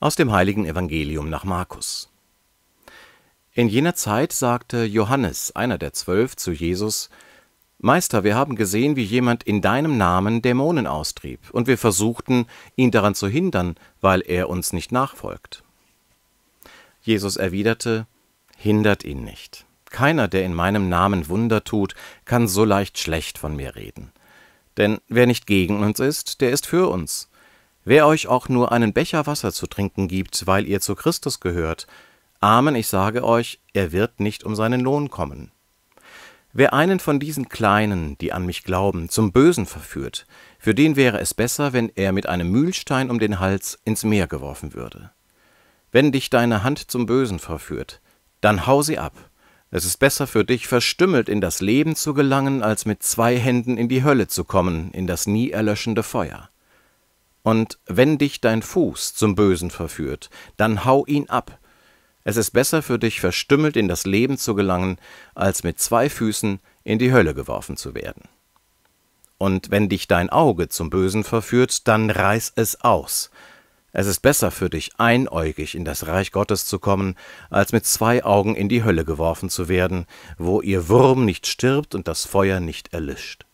Aus dem heiligen Evangelium nach Markus. In jener Zeit sagte Johannes, einer der zwölf, zu Jesus, Meister, wir haben gesehen, wie jemand in deinem Namen Dämonen austrieb, und wir versuchten, ihn daran zu hindern, weil er uns nicht nachfolgt. Jesus erwiderte, Hindert ihn nicht. Keiner, der in meinem Namen Wunder tut, kann so leicht schlecht von mir reden. Denn wer nicht gegen uns ist, der ist für uns, Wer euch auch nur einen Becher Wasser zu trinken gibt, weil ihr zu Christus gehört, Amen, ich sage euch, er wird nicht um seinen Lohn kommen. Wer einen von diesen Kleinen, die an mich glauben, zum Bösen verführt, für den wäre es besser, wenn er mit einem Mühlstein um den Hals ins Meer geworfen würde. Wenn dich deine Hand zum Bösen verführt, dann hau sie ab. Es ist besser für dich, verstümmelt in das Leben zu gelangen, als mit zwei Händen in die Hölle zu kommen, in das nie erlöschende Feuer. Und wenn dich dein Fuß zum Bösen verführt, dann hau ihn ab. Es ist besser für dich, verstümmelt in das Leben zu gelangen, als mit zwei Füßen in die Hölle geworfen zu werden. Und wenn dich dein Auge zum Bösen verführt, dann reiß es aus. Es ist besser für dich, einäugig in das Reich Gottes zu kommen, als mit zwei Augen in die Hölle geworfen zu werden, wo ihr Wurm nicht stirbt und das Feuer nicht erlischt.